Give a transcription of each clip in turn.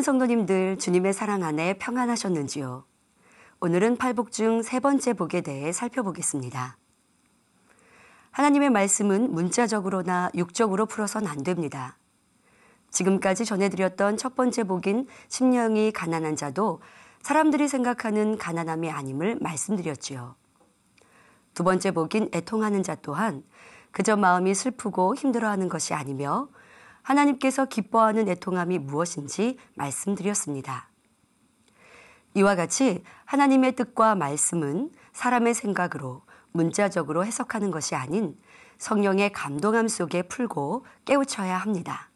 사랑하는 성도님들, 주님의 사랑 안에 평안하셨는지요? 오늘은 팔복 중 세 번째 복에 대해 살펴보겠습니다. 하나님의 말씀은 문자적으로나 육적으로 풀어선 안 됩니다. 지금까지 전해드렸던 첫 번째 복인 심령이 가난한 자도 사람들이 생각하는 가난함이 아님을 말씀드렸지요. 두 번째 복인 애통하는 자 또한 그저 마음이 슬프고 힘들어하는 것이 아니며 하나님께서 기뻐하는 애통함이 무엇인지 말씀드렸습니다. 이와 같이 하나님의 뜻과 말씀은 사람의 생각으로 문자적으로 해석하는 것이 아닌 성령의 감동함 속에 풀고 깨우쳐야 합니다.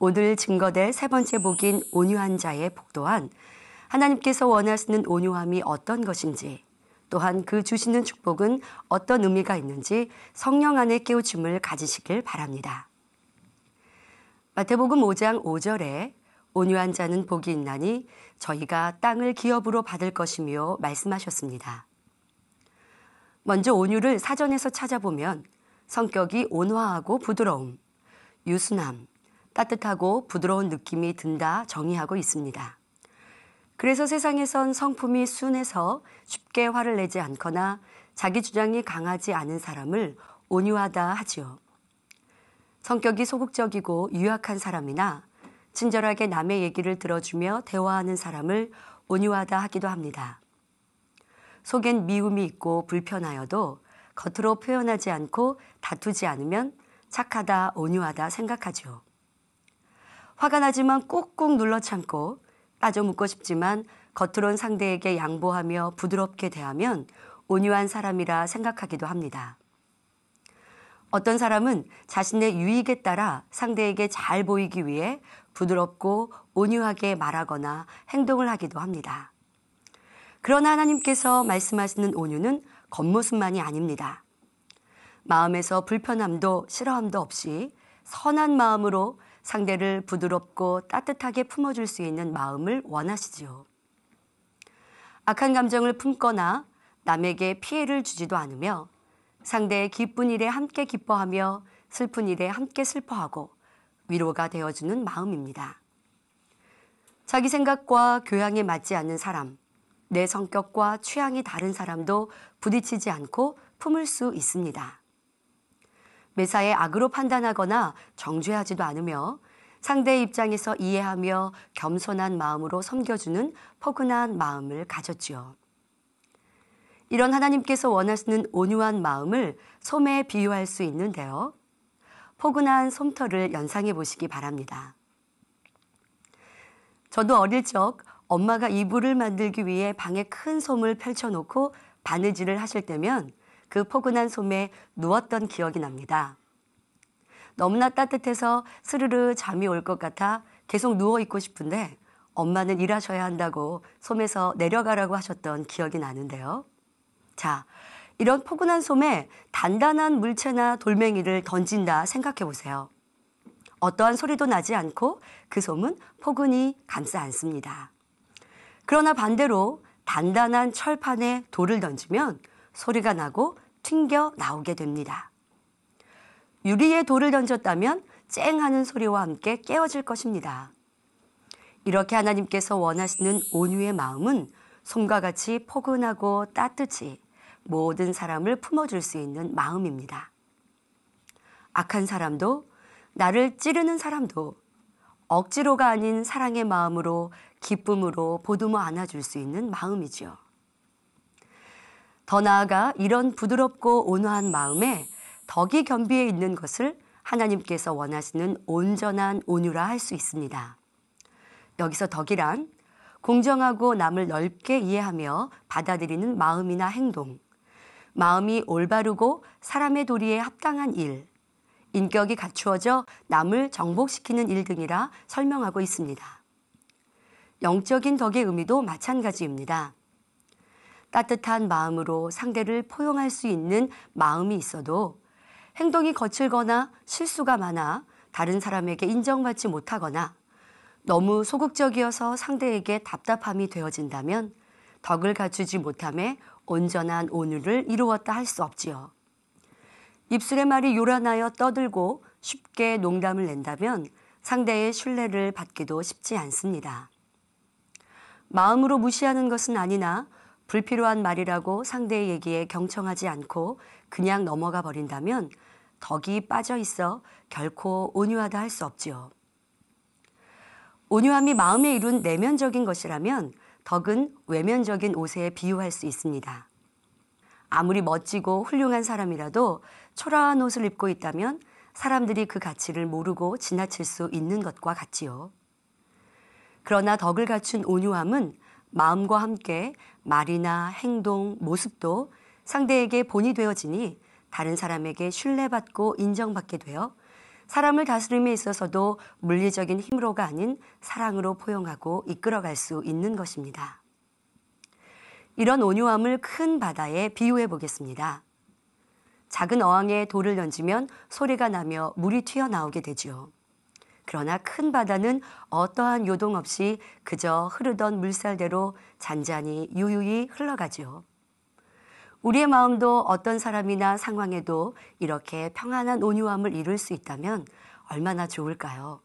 오늘 증거될 세 번째 복인 온유한 자의 복 또한 하나님께서 원하시는 온유함이 어떤 것인지 또한 그 주시는 축복은 어떤 의미가 있는지 성령 안의 깨우침을 가지시길 바랍니다. 마태복음 5장 5절에 온유한 자는 복이 있나니 저희가 땅을 기업으로 받을 것이며 말씀하셨습니다. 먼저 온유를 사전에서 찾아보면 성격이 온화하고 부드러움, 유순함, 따뜻하고 부드러운 느낌이 든다 정의하고 있습니다. 그래서 세상에선 성품이 순해서 쉽게 화를 내지 않거나 자기 주장이 강하지 않은 사람을 온유하다 하지요. 성격이 소극적이고 유약한 사람이나 친절하게 남의 얘기를 들어주며 대화하는 사람을 온유하다 하기도 합니다. 속엔 미움이 있고 불편하여도 겉으로 표현하지 않고 다투지 않으면 착하다, 온유하다 생각하죠. 화가 나지만 꾹꾹 눌러 참고 따져 묻고 싶지만 겉으론 상대에게 양보하며 부드럽게 대하면 온유한 사람이라 생각하기도 합니다. 어떤 사람은 자신의 유익에 따라 상대에게 잘 보이기 위해 부드럽고 온유하게 말하거나 행동을 하기도 합니다. 그러나 하나님께서 말씀하시는 온유는 겉모습만이 아닙니다. 마음에서 불편함도 싫어함도 없이 선한 마음으로 상대를 부드럽고 따뜻하게 품어줄 수 있는 마음을 원하시지요. 악한 감정을 품거나 남에게 피해를 주지도 않으며 상대의 기쁜 일에 함께 기뻐하며 슬픈 일에 함께 슬퍼하고 위로가 되어주는 마음입니다. 자기 생각과 교양에 맞지 않는 사람, 내 성격과 취향이 다른 사람도 부딪히지 않고 품을 수 있습니다. 매사에 악으로 판단하거나 정죄하지도 않으며 상대의 입장에서 이해하며 겸손한 마음으로 섬겨주는 포근한 마음을 가졌지요. 이런 하나님께서 원하시는 온유한 마음을 솜에 비유할 수 있는데요. 포근한 솜털을 연상해 보시기 바랍니다. 저도 어릴 적 엄마가 이불을 만들기 위해 방에 큰 솜을 펼쳐놓고 바느질을 하실 때면 그 포근한 솜에 누웠던 기억이 납니다. 너무나 따뜻해서 스르르 잠이 올 것 같아 계속 누워있고 싶은데 엄마는 일하셔야 한다고 솜에서 내려가라고 하셨던 기억이 나는데요. 자, 이런 포근한 솜에 단단한 물체나 돌멩이를 던진다 생각해 보세요. 어떠한 소리도 나지 않고 그 솜은 포근히 감싸 안습니다. 그러나 반대로 단단한 철판에 돌을 던지면 소리가 나고 튕겨 나오게 됩니다. 유리에 돌을 던졌다면 쨍 하는 소리와 함께 깨어질 것입니다. 이렇게 하나님께서 원하시는 온유의 마음은 손과 같이 포근하고 따뜻이 모든 사람을 품어줄 수 있는 마음입니다. 악한 사람도 나를 찌르는 사람도 억지로가 아닌 사랑의 마음으로 기쁨으로 보듬어 안아줄 수 있는 마음이지요. 더 나아가 이런 부드럽고 온화한 마음에 덕이 겸비해 있는 것을 하나님께서 원하시는 온전한 온유라 할 수 있습니다. 여기서 덕이란 공정하고 남을 넓게 이해하며 받아들이는 마음이나 행동, 마음이 올바르고 사람의 도리에 합당한 일, 인격이 갖추어져 남을 정복시키는 일 등이라 설명하고 있습니다. 영적인 덕의 의미도 마찬가지입니다. 따뜻한 마음으로 상대를 포용할 수 있는 마음이 있어도 행동이 거칠거나 실수가 많아 다른 사람에게 인정받지 못하거나 너무 소극적이어서 상대에게 답답함이 되어진다면 덕을 갖추지 못함에 온전한 온유를 이루었다 할 수 없지요. 입술의 말이 요란하여 떠들고 쉽게 농담을 낸다면 상대의 신뢰를 받기도 쉽지 않습니다. 마음으로 무시하는 것은 아니나 불필요한 말이라고 상대의 얘기에 경청하지 않고 그냥 넘어가 버린다면 덕이 빠져 있어 결코 온유하다 할 수 없지요. 온유함이 마음에 이룬 내면적인 것이라면 덕은 외면적인 옷에 비유할 수 있습니다. 아무리 멋지고 훌륭한 사람이라도 초라한 옷을 입고 있다면 사람들이 그 가치를 모르고 지나칠 수 있는 것과 같지요. 그러나 덕을 갖춘 온유함은 마음과 함께 말이나 행동, 모습도 상대에게 본이 되어지니 다른 사람에게 신뢰받고 인정받게 되어 사람을 다스림에 있어서도 물리적인 힘으로가 아닌 사랑으로 포용하고 이끌어갈 수 있는 것입니다. 이런 온유함을 큰 바다에 비유해 보겠습니다. 작은 어항에 돌을 던지면 소리가 나며 물이 튀어나오게 되지요 그러나 큰 바다는 어떠한 요동 없이 그저 흐르던 물살대로 잔잔히 유유히 흘러가지요. 우리의 마음도 어떤 사람이나 상황에도 이렇게 평안한 온유함을 이룰 수 있다면 얼마나 좋을까요?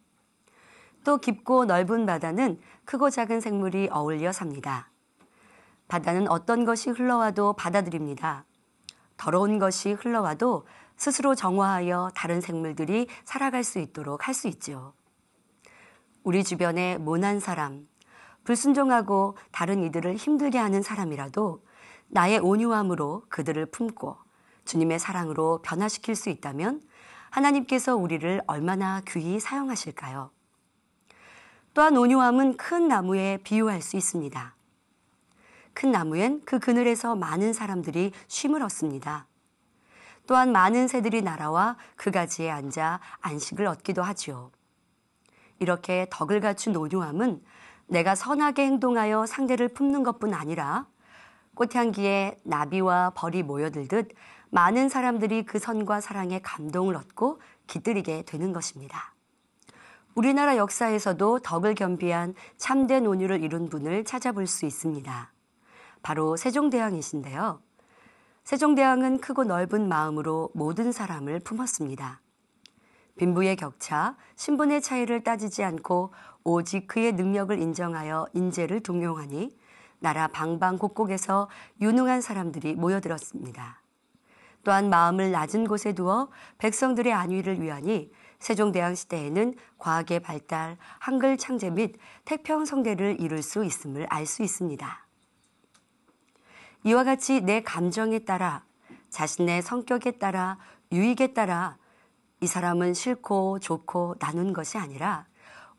또 깊고 넓은 바다는 크고 작은 생물이 어울려 삽니다. 바다는 어떤 것이 흘러와도 받아들입니다. 더러운 것이 흘러와도 스스로 정화하여 다른 생물들이 살아갈 수 있도록 할 수있죠 우리 주변에 모난 사람, 불순종하고 다른 이들을 힘들게 하는 사람이라도 나의 온유함으로 그들을 품고 주님의 사랑으로 변화시킬 수 있다면 하나님께서 우리를 얼마나 귀히 사용하실까요? 또한 온유함은 큰 나무에 비유할 수 있습니다. 큰 나무엔 그 그늘에서 많은 사람들이 쉼을 얻습니다. 또한 많은 새들이 날아와 그 가지에 앉아 안식을 얻기도 하지요. 이렇게 덕을 갖춘 온유함은 내가 선하게 행동하여 상대를 품는 것뿐 아니라 꽃향기에 나비와 벌이 모여들듯 많은 사람들이 그 선과 사랑에 감동을 얻고 깃들이게 되는 것입니다. 우리나라 역사에서도 덕을 겸비한 참된 온유를 이룬 분을 찾아볼 수 있습니다. 바로 세종대왕이신데요. 세종대왕은 크고 넓은 마음으로 모든 사람을 품었습니다. 빈부의 격차, 신분의 차이를 따지지 않고 오직 그의 능력을 인정하여 인재를 동용하니 나라 방방 곳곳에서 유능한 사람들이 모여들었습니다. 또한 마음을 낮은 곳에 두어 백성들의 안위를 위하니 세종대왕 시대에는 과학의 발달, 한글 창제 및 태평성대를 이룰 수 있음을 알 수 있습니다. 이와 같이 내 감정에 따라 자신의 성격에 따라 유익에 따라 이 사람은 싫고 좋고 나눈 것이 아니라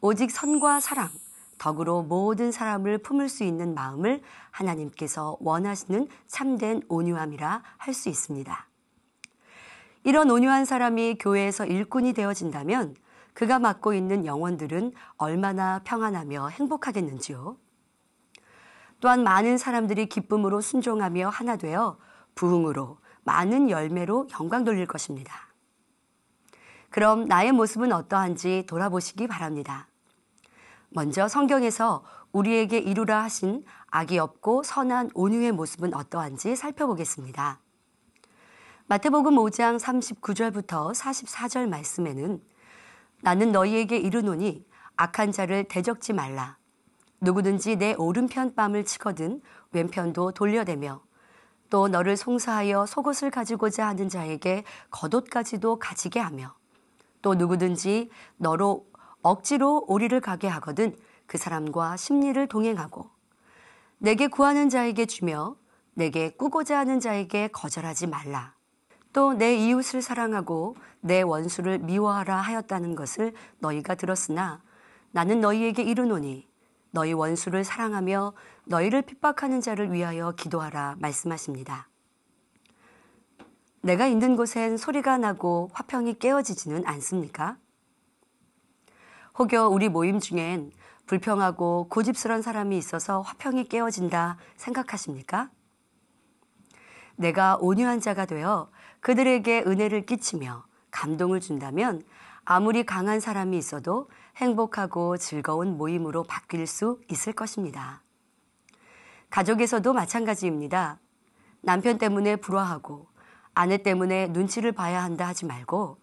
오직 선과 사랑, 덕으로 모든 사람을 품을 수 있는 마음을 하나님께서 원하시는 참된 온유함이라 할 수 있습니다. 이런 온유한 사람이 교회에서 일꾼이 되어진다면 그가 맡고 있는 영혼들은 얼마나 평안하며 행복하겠는지요. 또한 많은 사람들이 기쁨으로 순종하며 하나 되어 부흥으로 많은 열매로 영광 돌릴 것입니다. 그럼 나의 모습은 어떠한지 돌아보시기 바랍니다. 먼저 성경에서 우리에게 이루라 하신 악이 없고 선한 온유의 모습은 어떠한지 살펴보겠습니다. 마태복음 5장 39절부터 44절 말씀에는 나는 너희에게 이르노니 악한 자를 대적지 말라. 누구든지 내 오른편 뺨을 치거든 왼편도 돌려대며 또 너를 송사하여 속옷을 가지고자 하는 자에게 겉옷까지도 가지게 하며 또 누구든지 너로 억지로 오리를 가게 하거든 그 사람과 심리를 동행하고 내게 구하는 자에게 주며 내게 꾸고자 하는 자에게 거절하지 말라. 또 내 이웃을 사랑하고 내 원수를 미워하라 하였다는 것을 너희가 들었으나 나는 너희에게 이르노니 너희 원수를 사랑하며 너희를 핍박하는 자를 위하여 기도하라 말씀하십니다. 내가 있는 곳엔 소리가 나고 화평이 깨어지지는 않습니까? 혹여 우리 모임 중엔 불평하고 고집스런 사람이 있어서 화평이 깨어진다 생각하십니까? 내가 온유한 자가 되어 그들에게 은혜를 끼치며 감동을 준다면 아무리 강한 사람이 있어도 행복하고 즐거운 모임으로 바뀔 수 있을 것입니다. 가족에서도 마찬가지입니다. 남편 때문에 불화하고 아내 때문에 눈치를 봐야 한다 하지 말고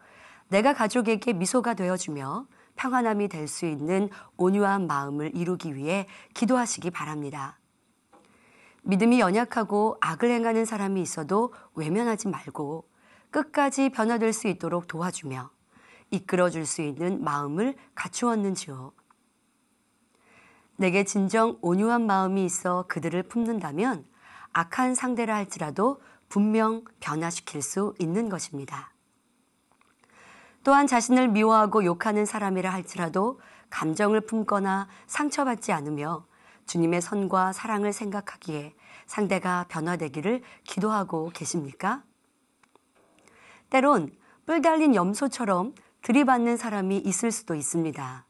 내가 가족에게 미소가 되어주며 평안함이 될 수 있는 온유한 마음을 이루기 위해 기도하시기 바랍니다. 믿음이 연약하고 악을 행하는 사람이 있어도 외면하지 말고 끝까지 변화될 수 있도록 도와주며 이끌어 줄 수 있는 마음을 갖추었는지요. 내게 진정 온유한 마음이 있어 그들을 품는다면 악한 상대라 할지라도 분명 변화시킬 수 있는 것입니다. 또한 자신을 미워하고 욕하는 사람이라 할지라도 감정을 품거나 상처받지 않으며 주님의 선과 사랑을 생각하기에 상대가 변화되기를 기도하고 계십니까? 때론 뿔 달린 염소처럼 들이받는 사람이 있을 수도 있습니다.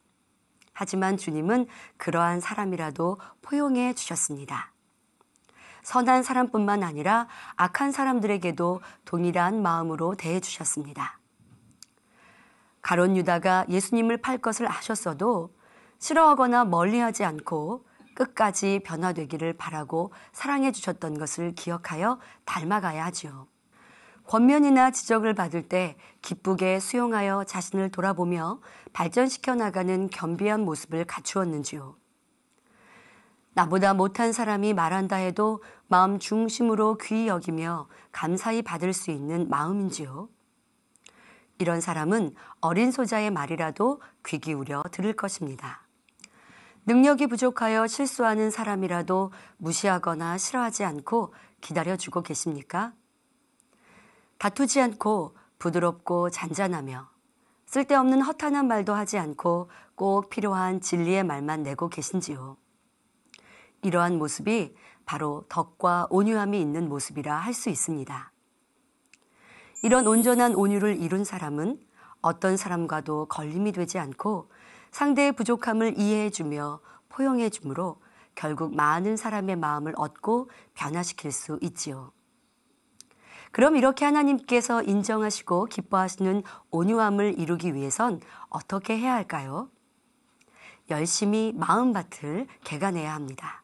하지만 주님은 그러한 사람이라도 포용해 주셨습니다. 선한 사람뿐만 아니라 악한 사람들에게도 동일한 마음으로 대해 주셨습니다. 가론 유다가 예수님을 팔 것을 아셨어도 싫어하거나 멀리하지 않고 끝까지 변화되기를 바라고 사랑해 주셨던 것을 기억하여 닮아가야 하지요. 권면이나 지적을 받을 때 기쁘게 수용하여 자신을 돌아보며 발전시켜 나가는 겸비한 모습을 갖추었는지요. 나보다 못한 사람이 말한다 해도 마음 중심으로 귀히 여기며 감사히 받을 수 있는 마음인지요. 이런 사람은 어린 소자의 말이라도 귀 기울여 들을 것입니다. 능력이 부족하여 실수하는 사람이라도 무시하거나 싫어하지 않고 기다려주고 계십니까? 다투지 않고 부드럽고 잔잔하며 쓸데없는 허탄한 말도 하지 않고 꼭 필요한 진리의 말만 내고 계신지요. 이러한 모습이 바로 덕과 온유함이 있는 모습이라 할 수 있습니다. 이런 온전한 온유를 이룬 사람은 어떤 사람과도 걸림이 되지 않고 상대의 부족함을 이해해주며 포용해주므로 결국 많은 사람의 마음을 얻고 변화시킬 수 있지요. 그럼 이렇게 하나님께서 인정하시고 기뻐하시는 온유함을 이루기 위해선 어떻게 해야 할까요? 열심히 마음밭을 개간해야 합니다.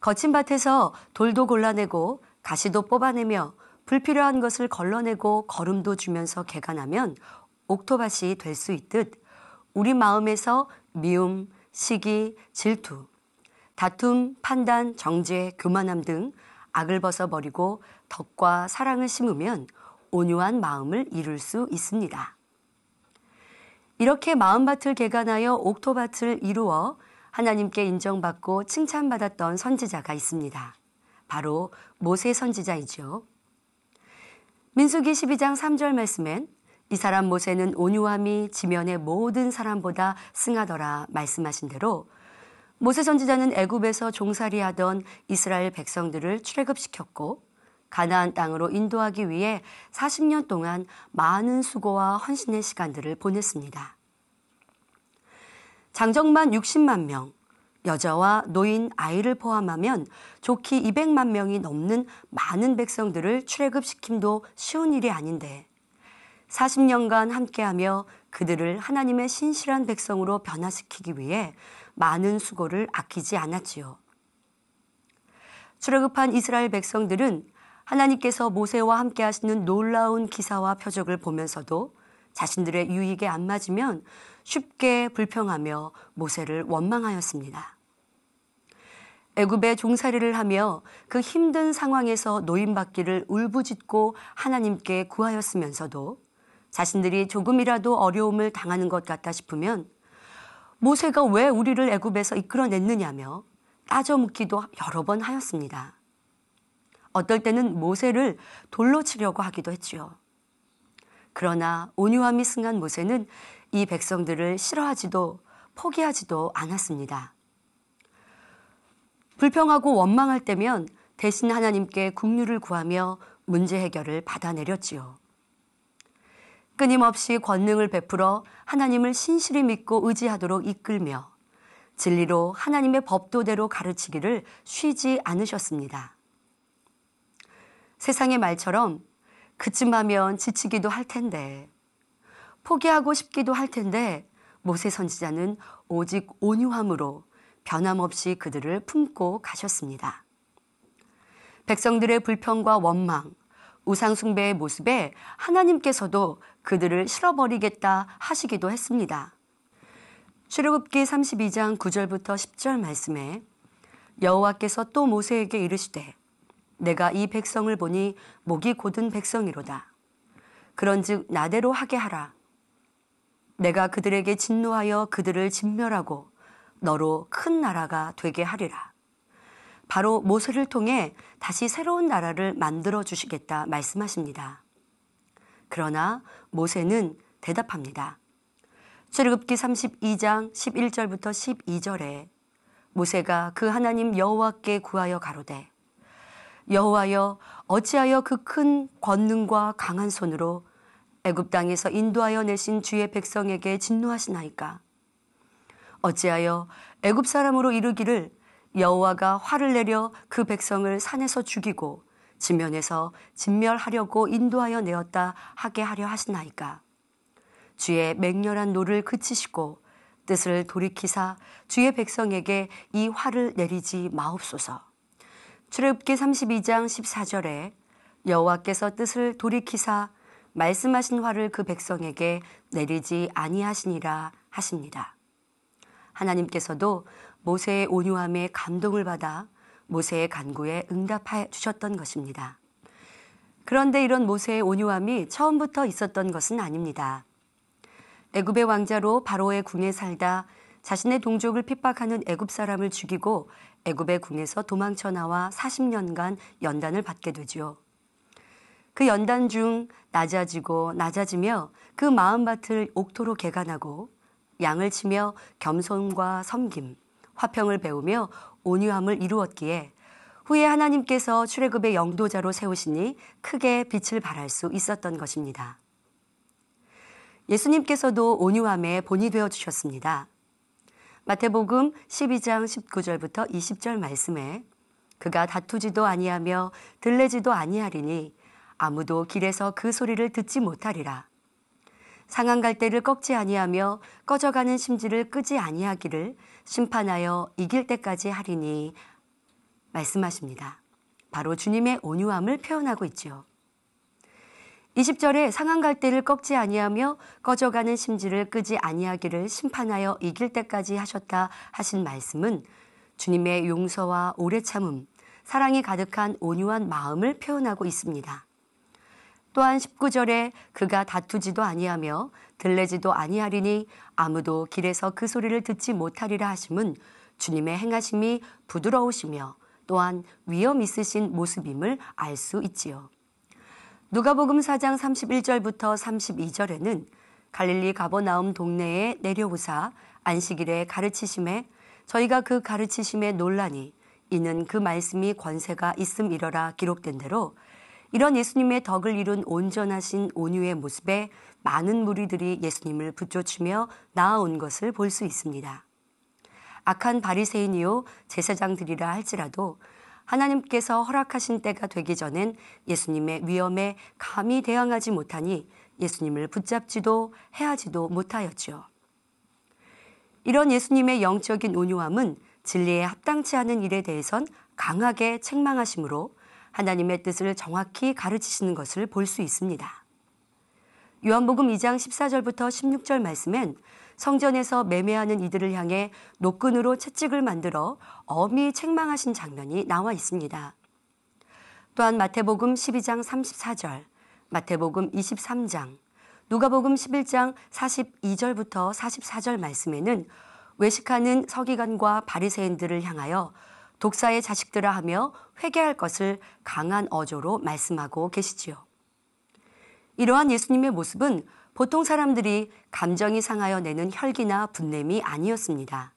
거친 밭에서 돌도 골라내고 가시도 뽑아내며 불필요한 것을 걸러내고 걸음도 주면서 개간하면 옥토밭이 될 수 있듯 우리 마음에서 미움, 시기, 질투, 다툼, 판단, 정죄, 교만함 등 악을 벗어버리고 덕과 사랑을 심으면 온유한 마음을 이룰 수 있습니다. 이렇게 마음밭을 개간하여 옥토밭을 이루어 하나님께 인정받고 칭찬받았던 선지자가 있습니다. 바로 모세 선지자이죠. 민수기 12장 3절 말씀엔 이 사람 모세는 온유함이 지면의 모든 사람보다 승하더라 말씀하신 대로 모세 선지자는 애굽에서 종살이하던 이스라엘 백성들을 출애굽시켰고 가나안 땅으로 인도하기 위해 40년 동안 많은 수고와 헌신의 시간들을 보냈습니다. 장정만 60만 명, 여자와 노인, 아이를 포함하면 좋기 200만 명이 넘는 많은 백성들을 출애굽시킴도 쉬운 일이 아닌데 40년간 함께하며 그들을 하나님의 신실한 백성으로 변화시키기 위해 많은 수고를 아끼지 않았지요. 출애굽한 이스라엘 백성들은 하나님께서 모세와 함께 하시는 놀라운 기사와 표적을 보면서도 자신들의 유익에 안 맞으면 쉽게 불평하며 모세를 원망하였습니다. 애굽에 종살이를 하며 그 힘든 상황에서 노인받기를 울부짖고 하나님께 구하였으면서도 자신들이 조금이라도 어려움을 당하는 것 같다 싶으면 모세가 왜 우리를 애굽에서 이끌어냈느냐며 따져 묻기도 여러 번 하였습니다. 어떨 때는 모세를 돌로 치려고 하기도 했지요. 그러나 온유함이 승한 모세는 이 백성들을 싫어하지도 포기하지도 않았습니다. 불평하고 원망할 때면 대신 하나님께 국류를 구하며 문제 해결을 받아내렸지요. 끊임없이 권능을 베풀어 하나님을 신실히 믿고 의지하도록 이끌며 진리로 하나님의 법도대로 가르치기를 쉬지 않으셨습니다. 세상의 말처럼 그쯤 하면 지치기도 할 텐데 포기하고 싶기도 할 텐데 모세 선지자는 오직 온유함으로 변함없이 그들을 품고 가셨습니다. 백성들의 불평과 원망, 우상숭배의 모습에 하나님께서도 그들을 실어버리겠다 하시기도 했습니다. 출애굽기 32장 9절부터 10절 말씀에 여호와께서 또 모세에게 이르시되 내가 이 백성을 보니 목이 곧은 백성이로다. 그런즉 나대로 하게 하라. 내가 그들에게 진노하여 그들을 진멸하고 너로 큰 나라가 되게 하리라. 바로 모세를 통해 다시 새로운 나라를 만들어 주시겠다 말씀하십니다. 그러나 모세는 대답합니다. 출애굽기 32장 11절부터 12절에 모세가 그 하나님 여호와께 구하여 가로되 여호와여 어찌하여 그 큰 권능과 강한 손으로 애굽 땅에서 인도하여 내신 주의 백성에게 진노하시나이까 어찌하여 애굽 사람으로 이르기를 여호와가 화를 내려 그 백성을 산에서 죽이고 지면에서 진멸하려고 인도하여 내었다 하게 하려 하시나이까 주의 맹렬한 노를 그치시고 뜻을 돌이키사 주의 백성에게 이 화를 내리지 마옵소서. 출애굽기 32장 14절에 여호와께서 뜻을 돌이키사 말씀하신 화를 그 백성에게 내리지 아니하시니라 하십니다. 하나님께서도 모세의 온유함에 감동을 받아 모세의 간구에 응답해 주셨던 것입니다. 그런데 이런 모세의 온유함이 처음부터 있었던 것은 아닙니다. 애굽의 왕자로 바로의 궁에 살다 자신의 동족을 핍박하는 애굽 사람을 죽이고 애굽의 궁에서 도망쳐 나와 40년간 연단을 받게 되지요. 그 연단 중 낮아지고 낮아지며 그 마음밭을 옥토로 개간하고 양을 치며 겸손과 섬김, 화평을 배우며 온유함을 이루었기에 후에 하나님께서 출애굽의 영도자로 세우시니 크게 빛을 발할 수 있었던 것입니다. 예수님께서도 온유함의 본이 되어 주셨습니다. 마태복음 12장 19절부터 20절 말씀에 그가 다투지도 아니하며 들레지도 아니하리니 아무도 길에서 그 소리를 듣지 못하리라. 상한 갈대를 꺾지 아니하며 꺼져가는 심지를 끄지 아니하기를 심판하여 이길 때까지 하리니 말씀하십니다. 바로 주님의 온유함을 표현하고 있죠 20절에 상한 갈대를 꺾지 아니하며 꺼져가는 심지를 끄지 아니하기를 심판하여 이길 때까지 하셨다 하신 말씀은 주님의 용서와 오래 참음, 사랑이 가득한 온유한 마음을 표현하고 있습니다. 또한 19절에 그가 다투지도 아니하며 들레지도 아니하리니 아무도 길에서 그 소리를 듣지 못하리라 하심은 주님의 행하심이 부드러우시며 또한 위험 있으신 모습임을 알 수 있지요. 누가복음 4장 31절부터 32절에는 갈릴리 가버나움 동네에 내려오사 안식일에 가르치심에 저희가 그 가르치심에 논란이 이는 그 말씀이 권세가 있음이러라 기록된 대로 이런 예수님의 덕을 이룬 온전하신 온유의 모습에 많은 무리들이 예수님을 붙조치며 나아온 것을 볼 수 있습니다. 악한 바리새인이요 제사장들이라 할지라도 하나님께서 허락하신 때가 되기 전엔 예수님의 위험에 감히 대항하지 못하니 예수님을 붙잡지도 해하지도 못하였지요. 이런 예수님의 영적인 온유함은 진리에 합당치 않은 일에 대해선 강하게 책망하심으로 하나님의 뜻을 정확히 가르치시는 것을 볼 수 있습니다. 요한복음 2장 14절부터 16절 말씀엔 성전에서 매매하는 이들을 향해 노끈으로 채찍을 만들어 엄히 책망하신 장면이 나와 있습니다. 또한 마태복음 12장 34절, 마태복음 23장, 누가복음 11장 42절부터 44절 말씀에는 외식하는 서기관과 바리새인들을 향하여 독사의 자식들아 하며 회개할 것을 강한 어조로 말씀하고 계시지요. 이러한 예수님의 모습은 보통 사람들이 감정이 상하여 내는 혈기나 분냄이 아니었습니다.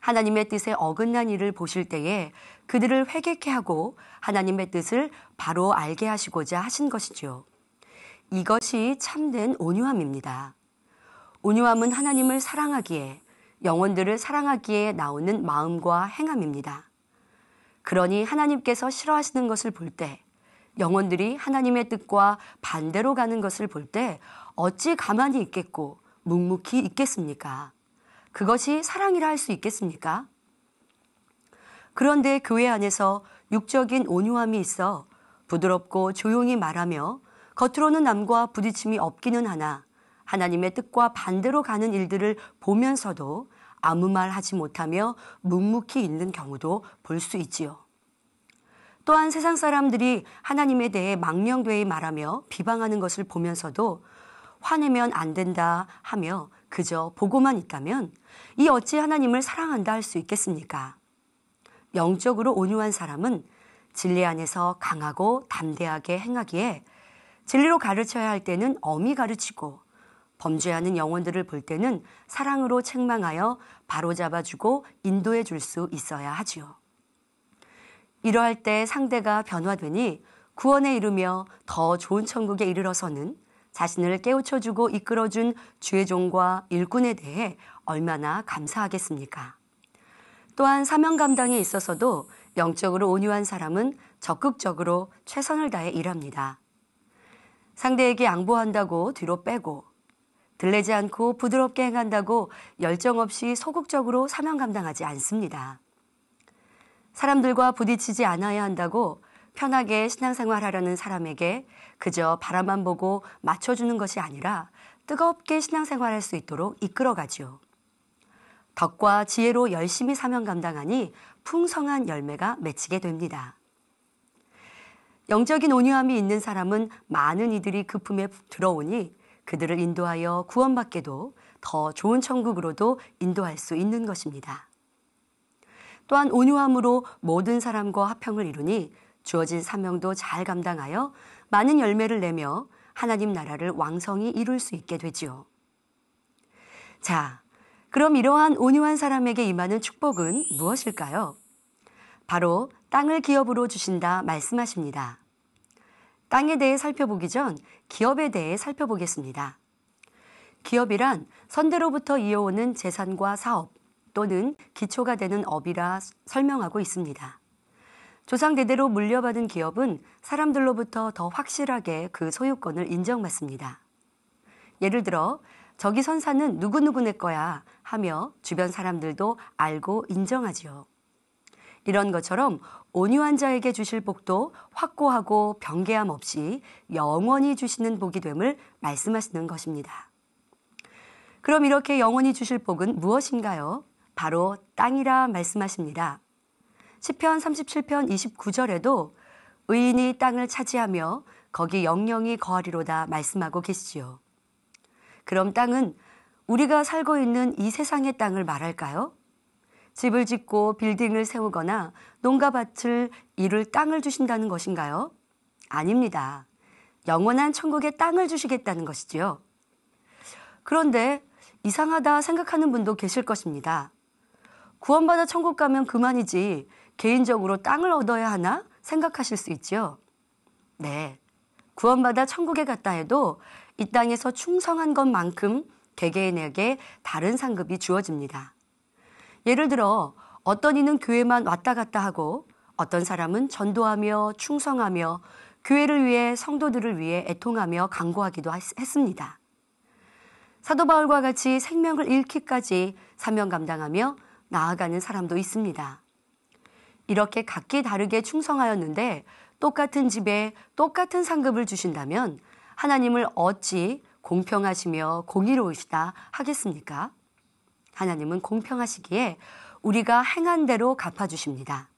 하나님의 뜻에 어긋난 일을 보실 때에 그들을 회개케 하고 하나님의 뜻을 바로 알게 하시고자 하신 것이지요. 이것이 참된 온유함입니다. 온유함은 하나님을 사랑하기에 영혼들을 사랑하기에 나오는 마음과 행함입니다. 그러니 하나님께서 싫어하시는 것을 볼 때, 영혼들이 하나님의 뜻과 반대로 가는 것을 볼 때, 어찌 가만히 있겠고, 묵묵히 있겠습니까? 그것이 사랑이라 할 수 있겠습니까? 그런데 교회 안에서 육적인 온유함이 있어 부드럽고 조용히 말하며 겉으로는 남과 부딪힘이 없기는 하나 하나님의 뜻과 반대로 가는 일들을 보면서도 아무 말 하지 못하며 묵묵히 있는 경우도 볼 수 있지요. 또한 세상 사람들이 하나님에 대해 망령되이 말하며 비방하는 것을 보면서도 화내면 안 된다 하며 그저 보고만 있다면 이 어찌 하나님을 사랑한다 할 수 있겠습니까? 영적으로 온유한 사람은 진리 안에서 강하고 담대하게 행하기에 진리로 가르쳐야 할 때는 엄히 가르치고 범죄하는 영혼들을 볼 때는 사랑으로 책망하여 바로잡아주고 인도해 줄 수 있어야 하지요. 이러할 때 상대가 변화되니 구원에 이르며 더 좋은 천국에 이르러서는 자신을 깨우쳐주고 이끌어준 주의 종과 일꾼에 대해 얼마나 감사하겠습니까? 또한 사명 감당에 있어서도 영적으로 온유한 사람은 적극적으로 최선을 다해 일합니다. 상대에게 양보한다고 뒤로 빼고 들레지 않고 부드럽게 행한다고 열정 없이 소극적으로 사명 감당하지 않습니다. 사람들과 부딪히지 않아야 한다고 편하게 신앙생활 하려는 사람에게 그저 바라만 보고 맞춰주는 것이 아니라 뜨겁게 신앙생활 할수 있도록 이끌어가지요. 덕과 지혜로 열심히 사명 감당하니 풍성한 열매가 맺히게 됩니다. 영적인 온유함이 있는 사람은 많은 이들이 그 품에 들어오니 그들을 인도하여 구원받게도 더 좋은 천국으로도 인도할 수 있는 것입니다. 또한 온유함으로 모든 사람과 합평을 이루니 주어진 사명도 잘 감당하여 많은 열매를 내며 하나님 나라를 왕성히 이룰 수 있게 되지요. 자, 그럼 이러한 온유한 사람에게 임하는 축복은 무엇일까요? 바로 땅을 기업으로 주신다 말씀하십니다. 땅에 대해 살펴보기 전 기업에 대해 살펴보겠습니다. 기업이란 선대로부터 이어오는 재산과 사업 또는 기초가 되는 업이라 설명하고 있습니다. 조상대대로 물려받은 기업은 사람들로부터 더 확실하게 그 소유권을 인정받습니다. 예를 들어 저기 선사는 누구누구네 거야 하며 주변 사람들도 알고 인정하지요. 이런 것처럼 온유한 자에게 주실 복도 확고하고 변개함 없이 영원히 주시는 복이 됨을 말씀하시는 것입니다. 그럼 이렇게 영원히 주실 복은 무엇인가요? 바로 땅이라 말씀하십니다. 1 0편 37편 29절에도 의인이 땅을 차지하며 거기 영영이 거하리로다 말씀하고 계시지요. 그럼 땅은 우리가 살고 있는 이 세상의 땅을 말할까요? 집을 짓고 빌딩을 세우거나 농가밭을 이룰 땅을 주신다는 것인가요? 아닙니다. 영원한 천국의 땅을 주시겠다는 것이지요. 그런데 이상하다 생각하는 분도 계실 것입니다. 구원받아 천국 가면 그만이지 개인적으로 땅을 얻어야 하나 생각하실 수 있지요. 네. 구원받아 천국에 갔다 해도 이 땅에서 충성한 것만큼 개개인에게 다른 상급이 주어집니다. 예를 들어 어떤 이는 교회만 왔다 갔다 하고 어떤 사람은 전도하며 충성하며 교회를 위해 성도들을 위해 애통하며 강구하기도 했습니다. 사도 바울과 같이 생명을 잃기까지 사명 감당하며 나아가는 사람도 있습니다. 이렇게 각기 다르게 충성하였는데 똑같은 집에 똑같은 상급을 주신다면 하나님을 어찌 공평하시며 공의로우시다 하겠습니까? 하나님은 공평하시기에 우리가 행한 대로 갚아주십니다.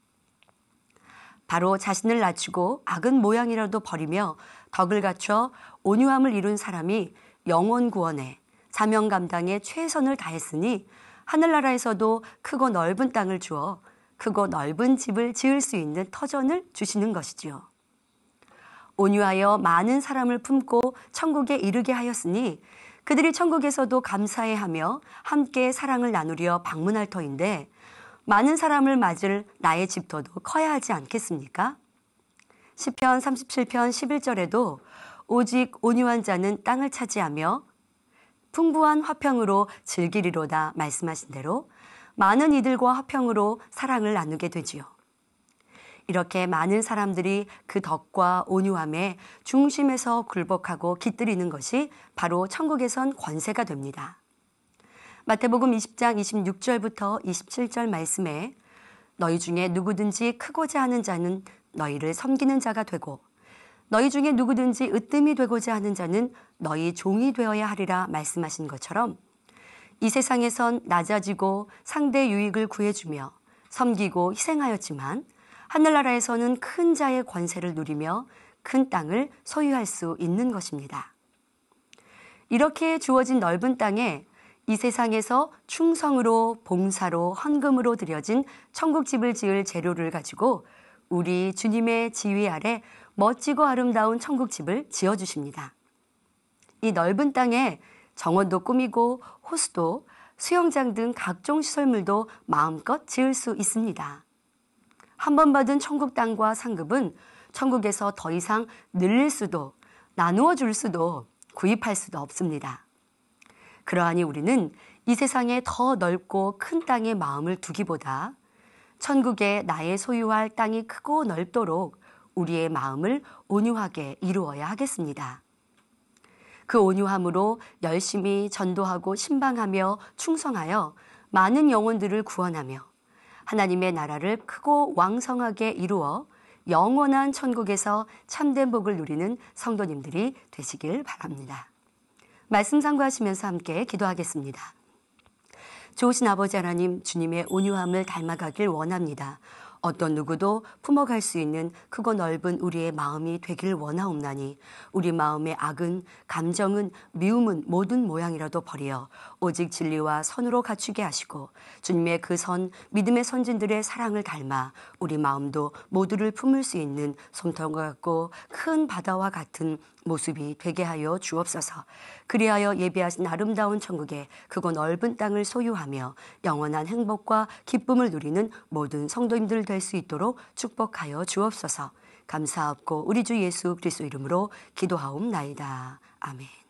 바로 자신을 낮추고 악은 모양이라도 버리며 덕을 갖춰 온유함을 이룬 사람이 영혼 구원에 사명 감당에 최선을 다했으니 하늘나라에서도 크고 넓은 땅을 주어 크고 넓은 집을 지을 수 있는 터전을 주시는 것이지요. 온유하여 많은 사람을 품고 천국에 이르게 하였으니 그들이 천국에서도 감사해하며 함께 사랑을 나누려 방문할 터인데 많은 사람을 맞을 나의 집터도 커야 하지 않겠습니까? 1 0편 37편 11절에도 오직 온유한 자는 땅을 차지하며 풍부한 화평으로 즐기리로다 말씀하신 대로 많은 이들과 화평으로 사랑을 나누게 되지요. 이렇게 많은 사람들이 그 덕과 온유함에 중심에서 굴복하고 깃들이는 것이 바로 천국에선 권세가 됩니다. 마태복음 20장 26절부터 27절 말씀에 너희 중에 누구든지 크고자 하는 자는 너희를 섬기는 자가 되고 너희 중에 누구든지 으뜸이 되고자 하는 자는 너희 종이 되어야 하리라 말씀하신 것처럼 이 세상에선 낮아지고 상대 유익을 구해주며 섬기고 희생하였지만 하늘나라에서는 큰 자의 권세를 누리며 큰 땅을 소유할 수 있는 것입니다. 이렇게 주어진 넓은 땅에 이 세상에서 충성으로 봉사로 헌금으로 들여진 천국집을 지을 재료를 가지고 우리 주님의 지위 아래 멋지고 아름다운 천국집을 지어주십니다. 이 넓은 땅에 정원도 꾸미고 호수도 수영장 등 각종 시설물도 마음껏 지을 수 있습니다. 한번 받은 천국 땅과 상급은 천국에서 더 이상 늘릴 수도 나누어 줄 수도 구입할 수도 없습니다. 그러하니 우리는 이 세상에 더 넓고 큰 땅에 마음을 두기보다 천국에 나의 소유할 땅이 크고 넓도록 우리의 마음을 온유하게 이루어야 하겠습니다. 그 온유함으로 열심히 전도하고 신방하며 충성하여 많은 영혼들을 구원하며 하나님의 나라를 크고 왕성하게 이루어 영원한 천국에서 참된 복을 누리는 성도님들이 되시길 바랍니다. 말씀 상고하시면서 함께 기도하겠습니다. 좋으신 아버지 하나님, 주님의 온유함을 닮아가길 원합니다. 어떤 누구도 품어갈 수 있는 크고 넓은 우리의 마음이 되길 원하옵나니 우리 마음의 악은 감정은 미움은 모든 모양이라도 버려 오직 진리와 선으로 갖추게 하시고 주님의 그 선 믿음의 선진들의 사랑을 닮아 우리 마음도 모두를 품을 수 있는 솜털과 같고 큰 바다와 같은 모습이 되게 하여 주옵소서. 그리하여 예비하신 아름다운 천국에 그곳 넓은 땅을 소유하며 영원한 행복과 기쁨을 누리는 모든 성도님들 될 수 있도록 축복하여 주옵소서. 감사하고 우리 주 예수 그리스도 이름으로 기도하옵나이다. 아멘.